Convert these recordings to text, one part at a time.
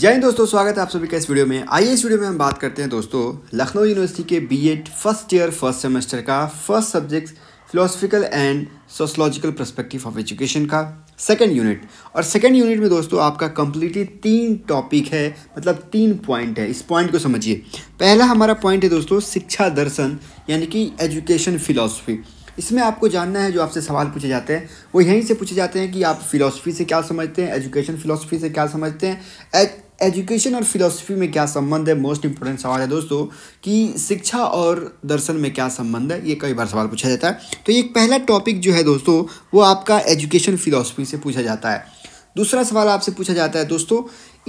जय हिंद दोस्तों स्वागत है आप सभी का इस वीडियो में आइए इस वीडियो में हम बात करते हैं दोस्तों लखनऊ यूनिवर्सिटी के BEd first year first semester का first subject philosophical and sociological perspective of education का सेकेंड यूनिट और सेकेंड यूनिट में दोस्तों आपका कंप्लीटली तीन टॉपिक है मतलब तीन पॉइंट है इस पॉइंट को समझिए पहला हमारा पॉइंट है दोस्तों शिक्षा दर्शन यानी कि एजुकेशन फिलोसफी इसमें आपको जानना है जो आपसे सवाल पूछे जाते हैं वो यहीं से पूछे जाते हैं कि आप फिलोसफी से क्या समझते हैं एजुकेशन फिलोसफी से क्या समझते हैं एजुकेशन और फिलोसफी में क्या संबंध है मोस्ट इंपॉर्टेंट सवाल है दोस्तों कि शिक्षा और दर्शन में क्या संबंध है ये कई बार सवाल पूछा जाता है तो ये पहला टॉपिक जो है दोस्तों वो आपका एजुकेशन फिलोसफी से पूछा जाता है दूसरा सवाल आपसे पूछा जाता है दोस्तों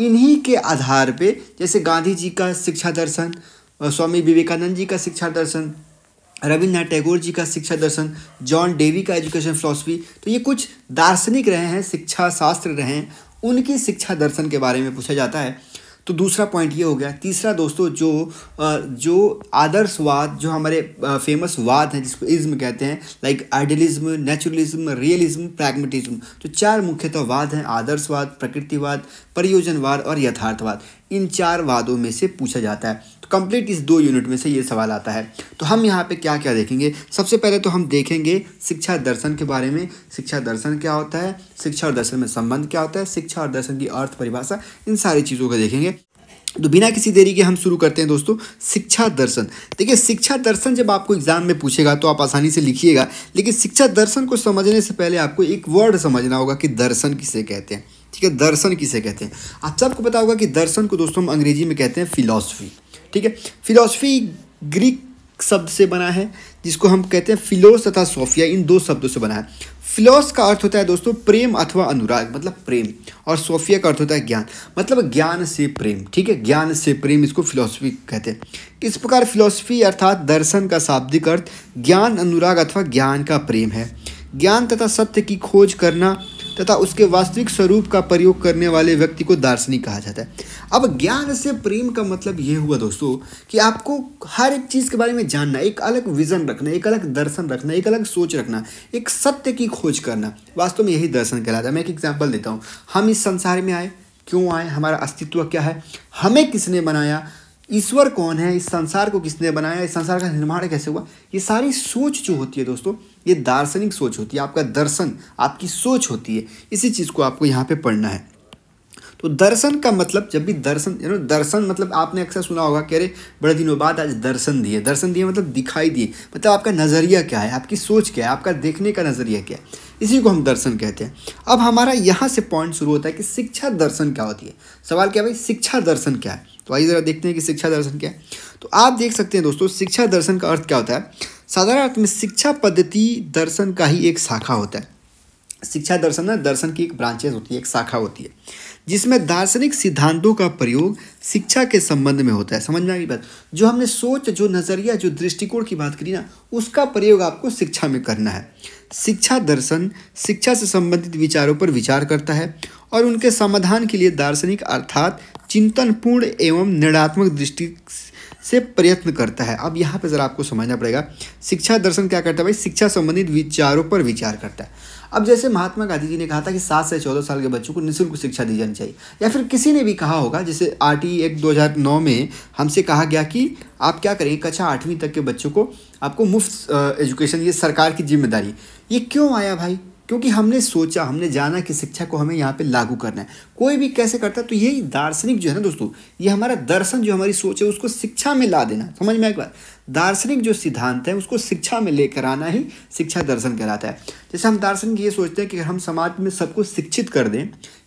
इन्हीं के आधार पे जैसे गांधी जी का शिक्षा दर्शन स्वामी विवेकानंद जी का शिक्षा दर्शन रविन्द्रनाथ टैगोर जी का शिक्षा दर्शन जॉन डेवी का एजुकेशन फिलोसफी तो ये कुछ दार्शनिक रहे हैं शिक्षा शास्त्र रहे हैं उनकी शिक्षा दर्शन के बारे में पूछा जाता है तो दूसरा पॉइंट ये हो गया तीसरा दोस्तों जो जो आदर्शवाद जो हमारे फेमस वाद हैं जिसको इज्म कहते हैं like idealism naturalism realism pragmatism तो चार मुख्यतः वाद हैं आदर्शवाद प्रकृतिवाद परियोजनवाद और यथार्थवाद इन चार वादों में से पूछा जाता है तो कंप्लीट इस दो यूनिट में से ये सवाल आता है तो हम यहाँ पे क्या क्या देखेंगे सबसे पहले तो हम देखेंगे शिक्षा दर्शन के बारे में शिक्षा दर्शन क्या होता है शिक्षा और दर्शन में संबंध क्या होता है शिक्षा और दर्शन की अर्थ परिभाषा इन सारी चीज़ों को देखेंगे तो बिना किसी देरी के हम शुरू करते हैं दोस्तों शिक्षा दर्शन देखिए शिक्षा दर्शन जब आपको एग्जाम में पूछेगा तो आप आसानी से लिखिएगा लेकिन शिक्षा दर्शन को समझने से पहले आपको एक वर्ड समझना होगा कि दर्शन किसे कहते हैं ठीक है दर्शन किसे कहते हैं आप सबको पता होगा कि दर्शन को दोस्तों हम अंग्रेजी में कहते हैं फिलोसफी ठीक है फिलोसफी ग्रीक शब्द से बना है जिसको हम कहते हैं फिलोस तथा सोफिया इन दो शब्दों से बना है फिलोस का अर्थ होता है दोस्तों प्रेम अथवा अनुराग मतलब प्रेम और सोफिया का अर्थ होता है ज्ञान मतलब ज्ञान से प्रेम ठीक है ज्ञान से प्रेम इसको फिलोसफी कहते हैं इस प्रकार फिलोसफी अर्थात दर्शन का शाब्दिक अर्थ ज्ञान अनुराग अथवा ज्ञान का प्रेम है ज्ञान तथा सत्य की खोज करना तथा उसके वास्तविक स्वरूप का प्रयोग करने वाले व्यक्ति को दार्शनिक कहा जाता है अब ज्ञान से प्रेम का मतलब ये हुआ दोस्तों कि आपको हर एक चीज़ के बारे में जानना एक अलग विज़न रखना एक अलग दर्शन रखना एक अलग सोच रखना एक सत्य की खोज करना वास्तव में यही दर्शन कहलाता है मैं एक एग्जाम्पल देता हूँ हम इस संसार में आए क्यों आए हमारा अस्तित्व क्या है हमें किसने बनाया ईश्वर कौन है इस संसार को किसने बनाया इस संसार का निर्माण कैसे हुआ ये सारी सोच जो होती है दोस्तों ये दार्शनिक सोच होती है आपका दर्शन आपकी सोच होती है इसी चीज़ को आपको यहाँ पे पढ़ना है तो दर्शन का मतलब जब भी दर्शन यू नो दर्शन मतलब आपने अक्सर सुना होगा कि अरे बड़े दिनों बाद आज दर्शन दिए दर्शन दिए मतलब दिखाई दिए मतलब आपका नज़रिया क्या है आपकी सोच क्या है आपका देखने का नज़रिया क्या है इसी को हम दर्शन कहते हैं अब हमारा यहाँ से पॉइंट शुरू होता है कि शिक्षा दर्शन क्या होती है सवाल क्या भाई शिक्षा दर्शन क्या है तो आइए ज़रा देखते हैं कि शिक्षा दर्शन क्या है तो आप देख सकते हैं दोस्तों शिक्षा दर्शन का अर्थ क्या होता है साधारण अर्थ में शिक्षा पद्धति दर्शन का ही एक शाखा होता है शिक्षा दर्शन ना दर्शन की एक ब्रांचेज होती है एक शाखा होती है जिसमें दार्शनिक सिद्धांतों का प्रयोग शिक्षा के संबंध में होता है समझ में आई बात जो हमने सोच जो नज़रिया जो दृष्टिकोण की बात करी ना उसका प्रयोग आपको शिक्षा में करना है शिक्षा दर्शन शिक्षा से संबंधित विचारों पर विचार करता है और उनके समाधान के लिए दार्शनिक अर्थात चिंतनपूर्ण एवं निर्णात्मक दृष्टि से प्रयत्न करता है अब यहाँ पर ज़रा आपको समझना पड़ेगा शिक्षा दर्शन क्या करता है भाई शिक्षा संबंधित विचारों पर विचार करता है अब जैसे महात्मा गांधी जी ने कहा था कि सात से चौदह साल के बच्चों को निःशुल्क शिक्षा दी जानी चाहिए या फिर किसी ने भी कहा होगा जैसे आर टी एक्ट दो हज़ार नौ में हमसे कहा गया कि आप क्या करें कक्षा आठवीं तक के बच्चों को आपको मुफ्त एजुकेशन ये सरकार की जिम्मेदारी ये क्यों आया भाई क्योंकि हमने सोचा हमने जाना कि शिक्षा को हमें यहाँ पे लागू करना है कोई भी कैसे करता है तो यही दार्शनिक जो है ना दोस्तों ये हमारा दर्शन जो हमारी सोच है उसको शिक्षा में ला देना समझ में एक बात दार्शनिक जो सिद्धांत है उसको शिक्षा में लेकर आना ही शिक्षा दर्शन कहलाता है जैसे हम दार्शनिक ये सोचते हैं कि हम समाज में सबको शिक्षित कर दें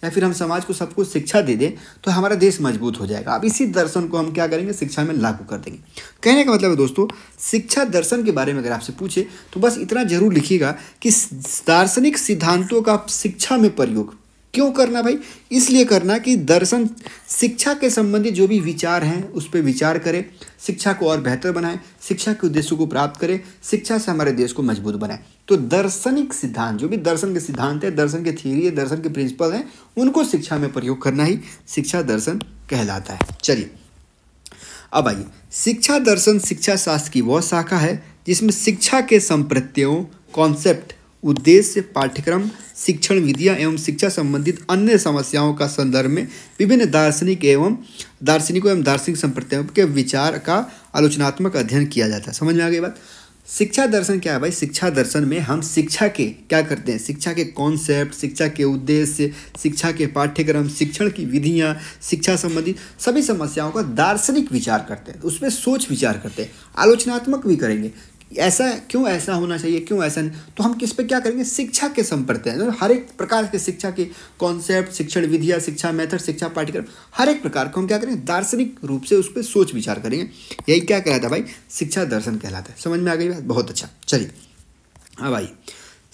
या फिर हम समाज को सबको शिक्षा दे दें तो हमारा देश मजबूत हो जाएगा अब इसी दर्शन को हम क्या करेंगे शिक्षा में लागू कर देंगे कहने का मतलब है दोस्तों शिक्षा दर्शन के बारे में अगर आपसे पूछे तो बस इतना जरूर लिखिएगा कि दार्शनिक सिद्धांतों का शिक्षा में प्रयोग क्यों करना भाई इसलिए करना कि दर्शन शिक्षा के संबंधित जो भी विचार हैं उस पर विचार करें शिक्षा को और बेहतर बनाएं शिक्षा के उद्देश्यों को प्राप्त करें शिक्षा से हमारे देश को मजबूत बनाएं तो दर्शनिक सिद्धांत जो भी दर्शन के सिद्धांत है दर्शन के थ्योरी है दर्शन के प्रिंसिपल हैं उनको शिक्षा में प्रयोग करना ही शिक्षा दर्शन कहलाता है चलिए अब आइए शिक्षा दर्शन शिक्षा शास्त्र की वह शाखा है जिसमें शिक्षा के संप्रत्ययों कॉन्सेप्ट उद्देश्य पाठ्यक्रम शिक्षण विधियाँ एवं शिक्षा संबंधित अन्य समस्याओं का संदर्भ में विभिन्न दार्शनिक एवं दार्शनिकों एवं दार्शनिक संप्रदायों के विचार का आलोचनात्मक अध्ययन किया जाता है समझ में आ गई बात शिक्षा दर्शन क्या है भाई शिक्षा दर्शन में हम शिक्षा के क्या करते हैं शिक्षा के कॉन्सेप्ट शिक्षा के उद्देश्य शिक्षा के पाठ्यक्रम शिक्षण की विधियाँ शिक्षा संबंधित सभी समस्याओं का दार्शनिक विचार करते हैं उसमें सोच विचार करते हैं आलोचनात्मक भी करेंगे ऐसा क्यों ऐसा होना चाहिए क्यों ऐसा नहीं तो हम किस पे क्या करेंगे शिक्षा के संपर्क हैं तो हर एक प्रकार के शिक्षा के कॉन्सेप्ट शिक्षण विधियाँ शिक्षा मेथड शिक्षा पाठ्यक्रम हर एक प्रकार को हम क्या करेंगे दार्शनिक रूप से उस पर सोच विचार करेंगे यही क्या कहलाता है भाई शिक्षा दर्शन कहलाता है समझ में आ गई बात बहुत अच्छा चलिए हाँ भाई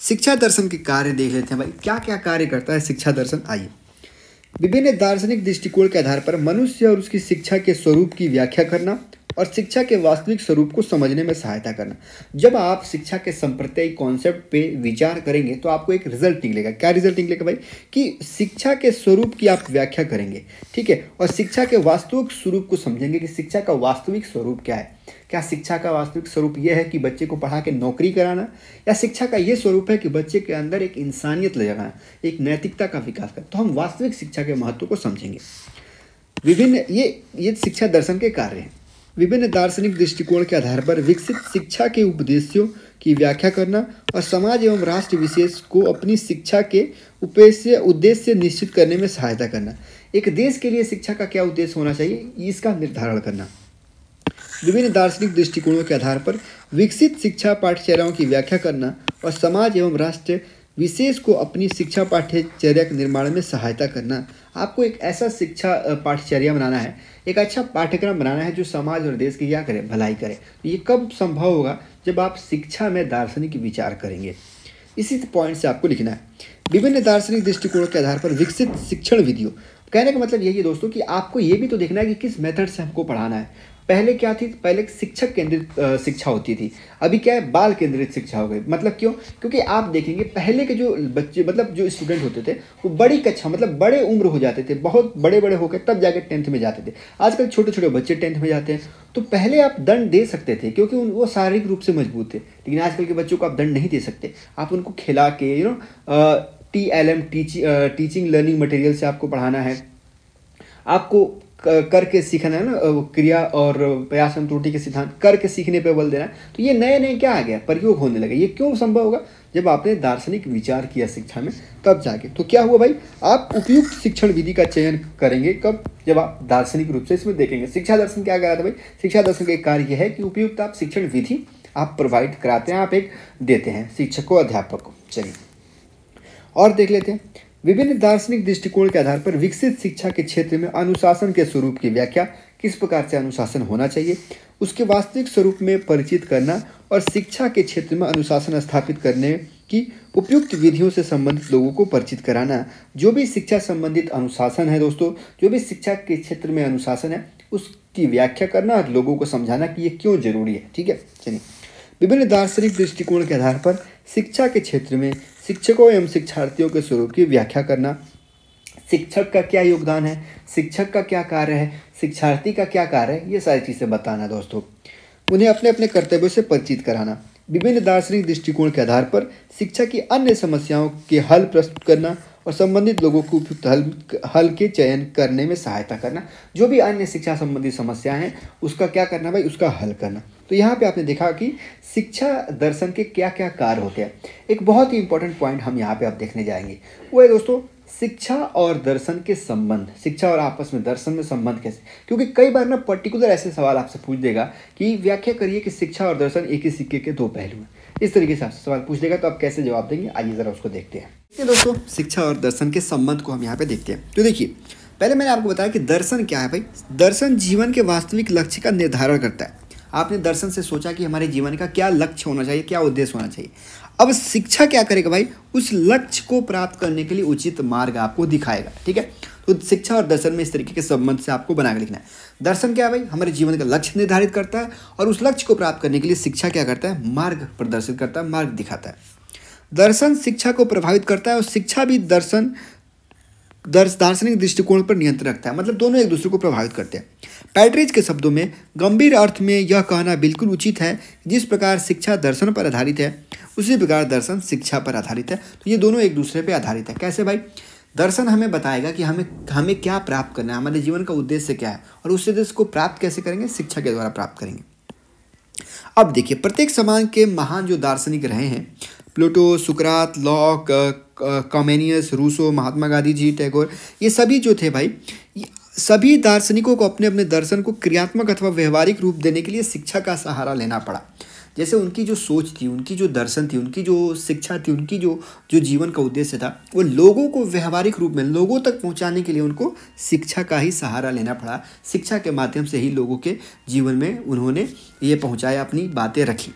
शिक्षा दर्शन के कार्य देख लेते हैं भाई क्या क्या कार्य करता है शिक्षा दर्शन आइए विभिन्न दार्शनिक दृष्टिकोण के आधार पर मनुष्य और उसकी शिक्षा के स्वरूप की व्याख्या करना और शिक्षा के वास्तविक स्वरूप को समझने में सहायता करना जब आप शिक्षा के संप्रत्यय कॉन्सेप्ट पे विचार करेंगे तो आपको एक रिजल्ट निकलेगा क्या रिजल्ट निकलेगा भाई कि शिक्षा के स्वरूप की आप व्याख्या करेंगे ठीक है और शिक्षा के वास्तविक स्वरूप को समझेंगे कि शिक्षा का वास्तविक स्वरूप क्या है क्या शिक्षा का वास्तविक स्वरूप यह है कि बच्चे को पढ़ा के नौकरी कराना या शिक्षा का ये स्वरूप है कि बच्चे के अंदर एक इंसानियत ले जाना एक नैतिकता का विकास करना तो हम वास्तविक शिक्षा के महत्व को समझेंगे विभिन्न ये ये शिक्षा दर्शन के कार्य हैं विभिन्न दार्शनिक दृष्टिकोण के आधार पर विकसित शिक्षा के उपदेशों की व्याख्या करना और समाज एवं राष्ट्र विशेष को अपनी शिक्षा के उपेस्य उद्देश्य निश्चित करने में सहायता करना एक देश के लिए शिक्षा का क्या उद्देश्य होना चाहिए इसका निर्धारण करना विभिन्न दार्शनिक दृष्टिकोणों के आधार पर विकसित शिक्षा पाठ्यचर्याओं की व्याख्या करना और समाज एवं राष्ट्र विशेष को अपनी शिक्षा पाठ्यचर्या के निर्माण में सहायता करना आपको एक ऐसा शिक्षा पाठ्यचर्या बनाना है एक अच्छा पाठ्यक्रम बनाना है जो समाज और देश की क्या करे भलाई करे तो ये कब संभव होगा जब आप शिक्षा में दार्शनिक विचार करेंगे इसी पॉइंट से आपको लिखना है विभिन्न दार्शनिक दृष्टिकोण के आधार पर विकसित शिक्षण विधियों कहने का मतलब यही है दोस्तों कि आपको ये भी तो देखना है कि किस मेथड से हमको पढ़ाना है पहले क्या थी पहले शिक्षक केंद्रित शिक्षा होती थी अभी क्या है बाल केंद्रित शिक्षा हो गई मतलब क्यों क्योंकि आप देखेंगे पहले के जो बच्चे मतलब जो स्टूडेंट होते थे वो बड़ी कक्षा मतलब बड़े उम्र हो जाते थे बहुत बड़े बड़े होकर तब जाके टेंथ में जाते थे आजकल छोटे छोटे बच्चे टेंथ में जाते हैं तो पहले आप दंड दे सकते थे क्योंकि उन वो शारीरिक रूप से मजबूत थे लेकिन आजकल के बच्चों को आप दंड नहीं दे सकते आप उनको खिला के you know T L M teaching learning material से आपको पढ़ाना है आपको करके सीखना है ना क्रिया और प्रयास एवं त्रुटि के सिद्धांत करके सीखने पर बल देना है तो ये नए नए क्या आ गया प्रयोग होने लगे ये क्यों संभव होगा जब आपने दार्शनिक विचार किया शिक्षा में तब जाके तो क्या हुआ भाई आप उपयुक्त शिक्षण विधि का चयन करेंगे कब जब आप दार्शनिक रूप से इसमें देखेंगे शिक्षा दर्शन क्या कह रहा था भाई शिक्षा दर्शन का एक कार्य यह है कि उपयुक्त आप शिक्षण विधि आप प्रोवाइड कराते हैं आप एक देते हैं शिक्षक को अध्यापक को चलिए और देख लेते हैं विभिन्न दार्शनिक दृष्टिकोण के आधार पर विकसित शिक्षा के क्षेत्र में अनुशासन के स्वरूप की व्याख्या किस प्रकार से अनुशासन होना चाहिए उसके वास्तविक स्वरूप में परिचित करना और शिक्षा के क्षेत्र में अनुशासन स्थापित करने की उपयुक्त विधियों से संबंधित लोगों को परिचित कराना जो भी शिक्षा संबंधित अनुशासन है दोस्तों जो भी शिक्षा के क्षेत्र में अनुशासन है उसकी व्याख्या करना और लोगों को समझाना कि ये क्यों जरूरी है ठीक है चलिए विभिन्न दार्शनिक दृष्टिकोण के आधार पर शिक्षा के क्षेत्र में शिक्षकों एवं शिक्षार्थियों के स्वरूप की व्याख्या करना शिक्षक का क्या योगदान है शिक्षक का क्या कार्य है शिक्षार्थी का क्या कार्य है ये सारी चीज़ें बताना दोस्तों उन्हें अपने अपने कर्तव्यों से परिचित कराना विभिन्न दार्शनिक दृष्टिकोण के आधार पर शिक्षा की अन्य समस्याओं के हल प्रस्तुत करना और संबंधित लोगों को उपयुक्त हल हल के चयन करने में सहायता करना जो भी अन्य शिक्षा संबंधी समस्याएं हैं उसका क्या करना भाई उसका हल करना तो यहाँ पे आपने देखा कि शिक्षा दर्शन के क्या क्या कार्य होते हैं एक बहुत ही इंपॉर्टेंट पॉइंट हम यहाँ पे आप देखने जाएंगे वो है दोस्तों शिक्षा और दर्शन के संबंध शिक्षा और आपस में दर्शन में संबंध कैसे क्योंकि कई बार ना पर्टिकुलर ऐसे सवाल आपसे पूछ देगा कि व्याख्या करिए कि शिक्षा और दर्शन एक ही सिक्के के दो पहलू हैं इस तरीके से आपसे सवाल पूछ देगा तो आप कैसे जवाब देंगे आइए ज़रा उसको देखते हैं देखिए दोस्तों शिक्षा और दर्शन के संबंध को हम यहाँ पे देखते हैं तो देखिए पहले मैंने आपको बताया कि दर्शन क्या है भाई दर्शन जीवन के वास्तविक लक्ष्य का निर्धारण करता है आपने दर्शन से सोचा कि हमारे जीवन का क्या लक्ष्य होना चाहिए क्या उद्देश्य होना चाहिए अब शिक्षा क्या करेगा भाई उस लक्ष्य को प्राप्त करने के लिए उचित मार्ग आपको दिखाएगा ठीक है तो शिक्षा और दर्शन में इस तरीके के संबंध से आपको बनाकर लिखना है दर्शन क्या है भाई हमारे जीवन का लक्ष्य निर्धारित करता है और उस लक्ष्य को प्राप्त करने के लिए शिक्षा क्या करता है मार्ग प्रदर्शित करता है मार्ग दिखाता है दर्शन शिक्षा को प्रभावित करता है और शिक्षा भी दर्शन दर्श दार्शनिक दृष्टिकोण पर नियंत्रण रखता है मतलब दोनों एक दूसरे को प्रभावित करते हैं पैट्रिज के शब्दों में गंभीर अर्थ में यह कहना बिल्कुल उचित है जिस प्रकार शिक्षा दर्शन पर आधारित है उसी प्रकार दर्शन शिक्षा पर आधारित है तो ये दोनों एक दूसरे पर आधारित है कैसे भाई दर्शन हमें बताएगा कि हमें हमें क्या प्राप्त करना है हमारे जीवन का उद्देश्य क्या है और उस उद्देश्य को प्राप्त कैसे करेंगे शिक्षा के द्वारा प्राप्त करेंगे अब देखिए प्रत्येक समाज के महान जो दार्शनिक रहे हैं प्लूटो सुकरात Locke Comenius Rousseau Mahatma Gandhi ji Tagore ये सभी जो थे भाई सभी दार्शनिकों को अपने अपने दर्शन को क्रियात्मक अथवा व्यवहारिक रूप देने के लिए शिक्षा का सहारा लेना पड़ा जैसे उनकी जो सोच थी उनकी जो दर्शन थी उनकी जो शिक्षा थी उनकी जो जो जीवन का उद्देश्य था वो लोगों को व्यवहारिक रूप में लोगों तक पहुंचाने के लिए उनको शिक्षा का ही सहारा लेना पड़ा शिक्षा के माध्यम से ही लोगों के जीवन में उन्होंने ये पहुंचाया अपनी बातें रखी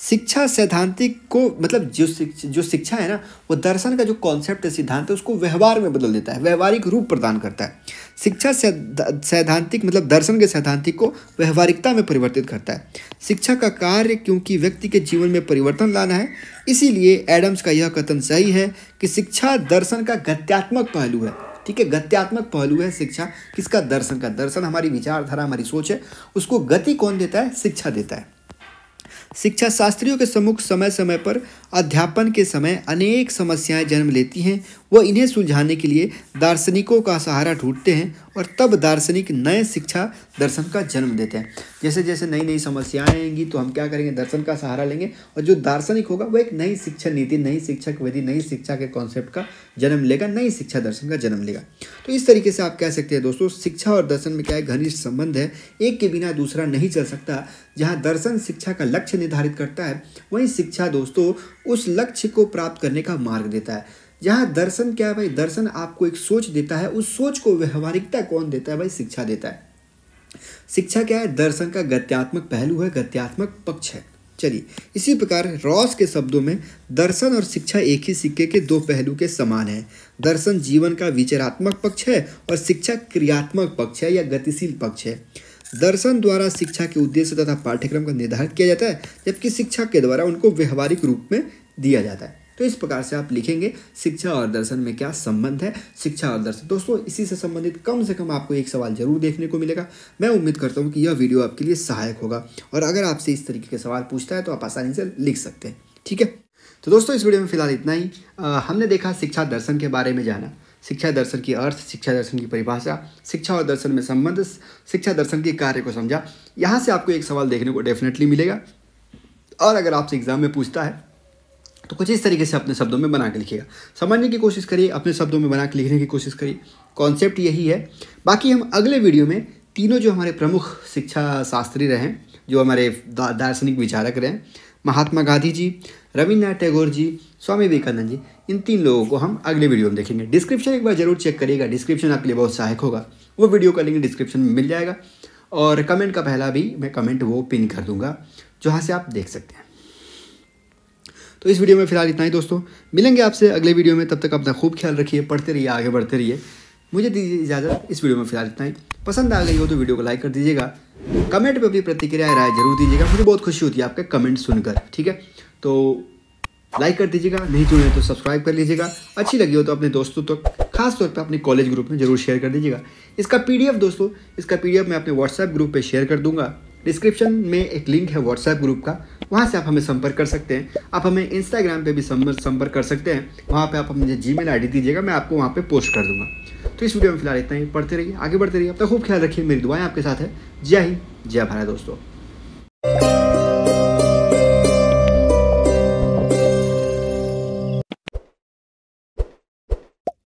शिक्षा सैद्धांतिक को मतलब जो शिक्षा, जो शिक्षा है ना वो दर्शन का जो कॉन्सेप्ट है सिद्धांत है उसको व्यवहार में बदल देता है व्यवहारिक रूप प्रदान करता है शिक्षा सैद्धांतिक मतलब दर्शन के सैद्धांतिक को व्यवहारिकता में परिवर्तित करता है शिक्षा का कार्य क्योंकि व्यक्ति के जीवन में परिवर्तन लाना है इसीलिए एडम्स का यह कथन सही है कि शिक्षा दर्शन का गत्यात्मक पहलू है ठीक है गत्यात्मक पहलू है शिक्षा किसका दर्शन का दर्शन हमारी विचारधारा हमारी सोच है उसको गति कौन देता है शिक्षा देता है शिक्षा शास्त्रियों के सम्मुख समय समय पर अध्यापन के समय अनेक समस्याएं जन्म लेती हैं वह इन्हें सुलझाने के लिए दार्शनिकों का सहारा ढूंढते हैं और तब दार्शनिक नए शिक्षा दर्शन का जन्म देते हैं जैसे जैसे नई नई समस्याएं आएंगी तो हम क्या करेंगे दर्शन का सहारा लेंगे और जो दार्शनिक होगा वो एक नई शिक्षा नीति नई शिक्षक विधि नई शिक्षा के कॉन्सेप्ट का जन्म लेगा नई शिक्षा दर्शन का जन्म लेगा तो इस तरीके से आप कह सकते हैं दोस्तों शिक्षा और दर्शन में क्या है घनिष्ठ संबंध है एक के बिना दूसरा नहीं चल सकता जहाँ दर्शन शिक्षा का लक्ष्य निर्धारित करता है वहीं शिक्षा दोस्तों उस लक्ष्य को प्राप्त करने का मार्ग देता है जहाँ दर्शन क्या है भाई दर्शन आपको एक सोच देता है उस सोच को व्यवहारिकता कौन देता है भाई शिक्षा देता है शिक्षा क्या है दर्शन का गत्यात्मक पहलू है गत्यात्मक पक्ष है चलिए इसी प्रकार रॉस के शब्दों में दर्शन और शिक्षा एक ही सिक्के के दो पहलू के समान है दर्शन जीवन का विचारात्मक पक्ष है और शिक्षा क्रियात्मक पक्ष है या गतिशील पक्ष है दर्शन द्वारा शिक्षा के उद्देश्य तथा पाठ्यक्रम का निर्धारित किया जाता है जबकि शिक्षा के द्वारा उनको व्यवहारिक रूप में दिया जाता है तो इस प्रकार से आप लिखेंगे शिक्षा और दर्शन में क्या संबंध है शिक्षा और दर्शन दोस्तों इसी से संबंधित कम से कम आपको एक सवाल जरूर देखने को मिलेगा मैं उम्मीद करता हूँ कि यह वीडियो आपके लिए सहायक होगा और अगर आपसे इस तरीके के सवाल पूछता है तो आप आसानी से लिख सकते हैं ठीक है तो दोस्तों इस वीडियो में फिलहाल इतना ही आ, हमने देखा शिक्षा दर्शन के बारे में जाना शिक्षा दर्शन की अर्थ शिक्षा दर्शन की परिभाषा शिक्षा और दर्शन में संबंध शिक्षा दर्शन के कार्य को समझा यहाँ से आपको एक सवाल देखने को डेफिनेटली मिलेगा और अगर आपसे एग्जाम में पूछता है तो कुछ इस तरीके से अपने शब्दों में बना के लिखिएगा समझने की कोशिश करिए अपने शब्दों में बना के लिखने की कोशिश करिए कॉन्सेप्ट यही है बाकी हम अगले वीडियो में तीनों जो हमारे प्रमुख शिक्षा शास्त्री रहे जो हमारे दार्शनिक विचारक रहे महात्मा गांधी जी रविन्द्रनाथ टैगोर जी स्वामी विवेकानंद जी इन तीन लोगों को हम अगले वीडियो में देखेंगे डिस्क्रिप्शन एक बार जरूर चेक करिएगा डिस्क्रिप्शन आपके लिए बहुत सहायक होगा वो वीडियो का लिंक डिस्क्रिप्शन में मिल जाएगा और कमेंट का पहला भी मैं कमेंट वो पिन कर दूंगा जहाँ से आप देख सकते हैं तो इस वीडियो में फिलहाल इतना ही दोस्तों मिलेंगे आपसे अगले वीडियो में तब तक अपना खूब ख्याल रखिए पढ़ते रहिए आगे बढ़ते रहिए मुझे दीजिए इजाज़त इस वीडियो में फिलहाल इतना ही पसंद आ गई हो तो वीडियो को लाइक कर दीजिएगा कमेंट पे अपनी प्रतिक्रिया राय जरूर दीजिएगा मुझे बहुत खुशी होती है आपके कमेंट सुनकर ठीक है तो लाइक कर दीजिएगा नहीं जुड़े तो सब्सक्राइब कर लीजिएगा अच्छी लगी हो तो अपने दोस्तों तक तो, खास तौर पे अपने कॉलेज ग्रुप में जरूर शेयर कर दीजिएगा इसका पीडीएफ दोस्तों इसका पीडीएफ मैं अपने व्हाट्सएप ग्रुप पे शेयर कर दूंगा डिस्क्रिप्शन में एक लिंक है व्हाट्सएप ग्रुप का वहाँ से आप हमें संपर्क कर सकते हैं आप हमें इंस्टाग्राम पे भी संपर्क कर सकते हैं वहाँ पे आप मुझे जी मेल दीजिएगा मैं आपको वहाँ पे पोस्ट कर दूंगा तो इस वीडियो में फिलहाल इतना ही पढ़ते रहिए आगे बढ़ते रहिए अब तक खूब ख्याल रखिए मेरी दुआएं आपके साथ है जय हिंद जय भारत दोस्तों